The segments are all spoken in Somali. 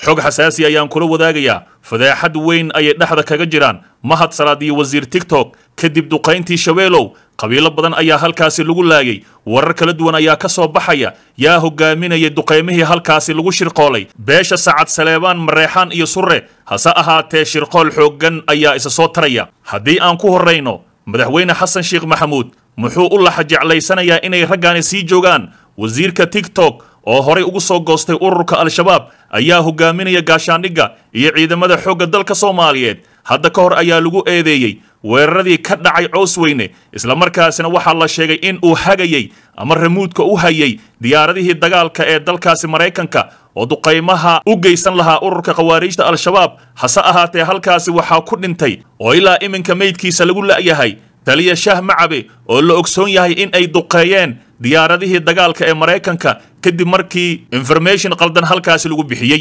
xog xasaasi ayaan kula wadaagayaa fadeexad weyn ayay dhexda kaga jiraan mahad salaad iyo wasiir tigtok kadib duqayntii shabeelow qabiilo badan ayaa halkaasi lagu laagay warar kala duwan ayaa ka soo baxaya yaa hogaaminaya duqaymihii halkaasi lagu shirqoolay beesha sacad saleebaan mareexaan iyo surre hase ahaatee shirqool xooggan ayaa isa soo taraya haddii aan ku horrayno madaxweyne xasan sheekh maxamuud muxuu u laxa jeclaysanayaa inay raggaani sii joogaan wasiirka tigtok oo horay ugu soo goostay ururka al-shabaab ayaa hogaaminaya gaashaandhigga iyo ciidamada xoogga dalka soomaaliyeed hadda ka hor ayaa lagu eedeeyey weeraradii ka dhacay cows weyne islamarkaasina waxaa la sheegay in uu hagayey ama ramuudka u hayay diyaaradihii dagaalka ee dalkaasi maraykanka oo duqaymaha u geysan lahaa ururka khawaariijta al-shabaab hase ahaatee halkaasi waxaa ku dhintay oo ilaa iminka meydkiisa lagu la'yahay taliya shaah macabe oo la ogsoon yahay in ay duqeeyeen diyaaradihii dagaalka ee maraykanka kadib markii information qaldan halkaasi lagu bixiyey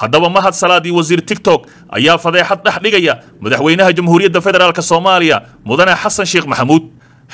haddaba mahad salaad iyo wasiir tigtok ayaa fadeexad dhex dhigaya madaxweynaha jamhuuriyadda federaalk soomaaliya mudane xasan sheekh maxamuud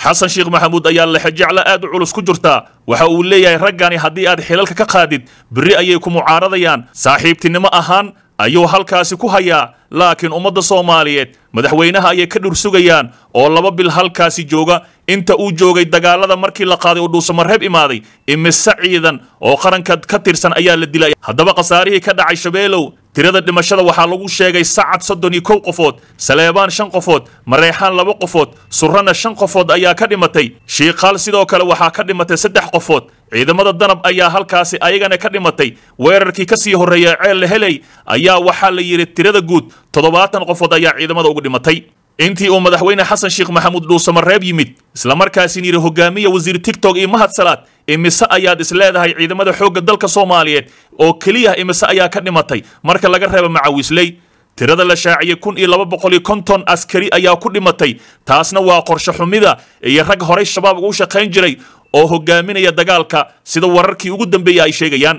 xasan sheekh maxamuud ayaa lexejecla aad u culus ku jirtaa waxa uu leeyahay raggani haddii aad xilalka ka qaadid berri ayay ku mucaaradayaan saaxiibtinimo ahaan ayuu halkaasi ku hayaa laakiin ummadda soomaaliyeed madaxweynaha ayay ka dhur sugayaan oo laba bil halkaasi jooga inta uu joogay dagaalada markii la qaaday oo dhuusamareeb imaaday imise ciidan oo qaranka ka tirsan ayaa la dilay haddaba khasaarihii ka dhacay shabeellow tirada dhimashada waxaa lagu sheegay sacad soddon iyo kow qofood saleebaan shan qofood mareexaan laba qofood surana shan qofood ayaa ka dhimatay shiiqaal sidoo kale waxaa ka dhimatay saddex qofood ciidamada danab ayaa halkaasi ayagana ka dhimatay weerarkii ka sii horreeya ceel leheley ayaa waxaa la yidhi tirada guud toddobaatan qofood ayaa ciidamada ugu dhimatay intii uu madaxweyne xasan sheekh maxamuud dhuusamareeb yimid islamarkaasin yidhi hogaamiya wasiir tigtog iyo mahad salaad imise ayaad isleedahay ciidamada xoogga dalka soomaaliyeed oo keliya imise ayaa ka dhimatay marka laga reebo macawisley tirada la shaaciyey kun iyo laba boqol iyo konton askari ayaa ku dhimatay taasna waa qorsho xumida iyo rag horay shabaab ugu shaqayn jiray oo hogaaminaya dagaalka sida wararkii ugu dambeeya ay sheegayaan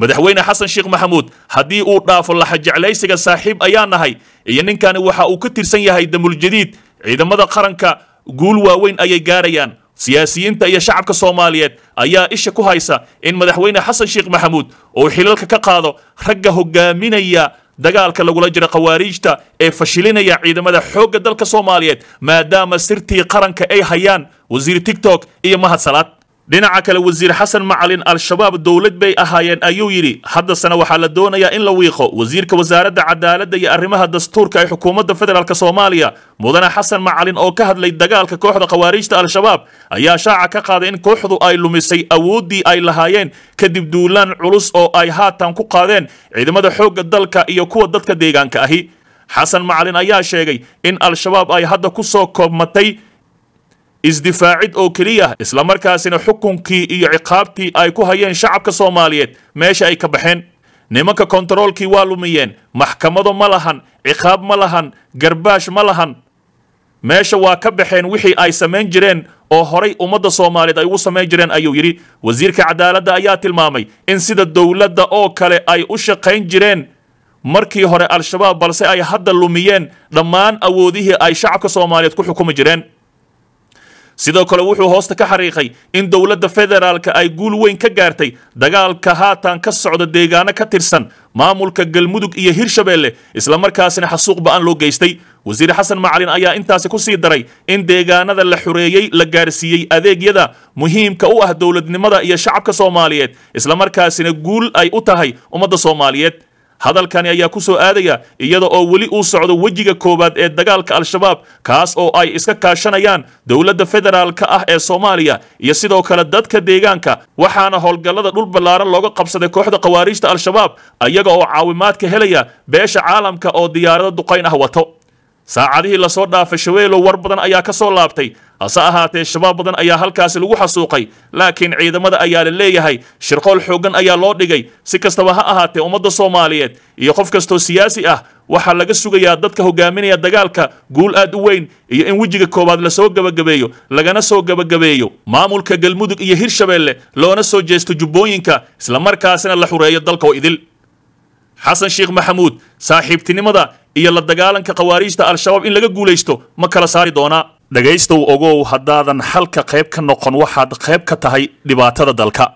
madaxweyne xasan sheekh maxamuud haddii uu dhaafo laxa jeclaysiga saaxiib ayaa nahay iyo ninkani waxa uu ka tirsan yahay damuljadiid ciidamada qaranka guul waaweyn ayay gaarayaan siyaasiyiinta iyo shacabka soomaaliyeed ayaa isha ku haysa in madaxweyne xasan sheekh maxamuud uu xilalka ka qaado ragga hogaaminaya dagaalka lagula jiro khawaariijta ee fashilinaya ciidamada xoogga dalka soomaaliyeed maadaama sirtii qaranka ay hayaan wasiir tigtok iyo mahad salaad dhinaca kale wasiir xasan macalin al-shabaab dowlad bay ahaayeen ayuu yidhi haddasena waxaa la doonayaa in la wiiqo wasiirka wasaaradda cadaaladda iyo arrimaha dastuurka ee xukuumadda federaalk soomaaliya mudane xasan macalin oo ka hadlay dagaalka kooxda khawaariijta al-shabaab ayaa shaaca ka qaaday in kooxdu ay lumisay awooddii ay lahaayeen kadib duulaan culus oo ay haatan ku qaadeen ciidamada xoogga dalka iyo kuwa dadka deegaanka ahi xasan macalin ayaa sheegay in al-shabaab ay hadda ku soo koobmatay isdifaacid oo keliya isla markaasina xukunkii iyo ciqaabtii ay ku hayeen shacabka soomaaliyeed meesha ay ka baxeen nimanka kontaroolkii waa lumiyeen maxkamado ma lahan ciqaab ma lahan garbaash ma lahan meesha waa ka baxeen wixii ay samayn jireen oo horay ummadda soomaaliyeed ay ugu samayn jireen ayuu yidhi wasiirka cadaaladda ayaa tilmaamay in sida dowladda oo kale ay u shaqayn jireen markii hore al-shabaab balse ay hadda lumiyeen dhammaan awoodihii ay shacabka soomaaliyeed ku xukumi jireen sidoo kale wuxuu hoosta ka xariiqay in dowladda federaalka ay guul weyn ka gaartay dagaalka haatan ka socda deegaano ka tirsan maamulka galmudug iyo hirshabeelle islamarkaasina xasuuq ba'an loo geystay wasiir xasan macalin ayaa intaasi ku sii daray in deegaanada la xureeyey la gaarsiiyey adeegyada muhiimka u ah dowladnimada iyo shacabka soomaaliyeed islamarkaasina guul ay u tahay ummadda soomaaliyeed hadalkani ayaa ku soo aadaya iyada oo weli uu socdo wejiga koowaad ee dagaalka al-shabaab kaas oo ay iska kaashanayaan dowladda federaalka ah ee soomaaliya iyo sidoo kale dadka deegaanka waxaana howlgallada dhul ballaaran looga qabsaday kooxda khawaariijta al-shabaab ayaga oo caawimaadka helaya beesha caalamka oo diyaarado duqayn ah wato saacadihii lasoo dhaafay shabeelow war badan ayaa ka soo laabtay hase ahaatee shabaab badan ayaa halkaasi lagu xasuuqay laakiin ciidamada ayaa la leeyahay shirqool xooggan ayaa loo dhigay si kastaba ha ahaatee ummadda soomaaliyeed iyo qof kastoo siyaasi ah waxaa laga sugayaa dadka hogaaminaya dagaalka guul aad u weyn iyo in wejiga koowaad lasoo gabagabeeyo lagana soo gebagabeeyo maamulka galmudug iyo hirshabeelle loona soo jeesto jubbooyinka islamarkaasina la xureeyo dalka oo idil xasan sheekh maxamuud saaxiibtinimada iyo la dagaalanka khawaariijta al-shabaab in laga guulaysto ma kala saari doonaa dhegaystow ogow haddaadan xalka qayb ka noqon waxaad qayb ka tahay dhibaatada dalka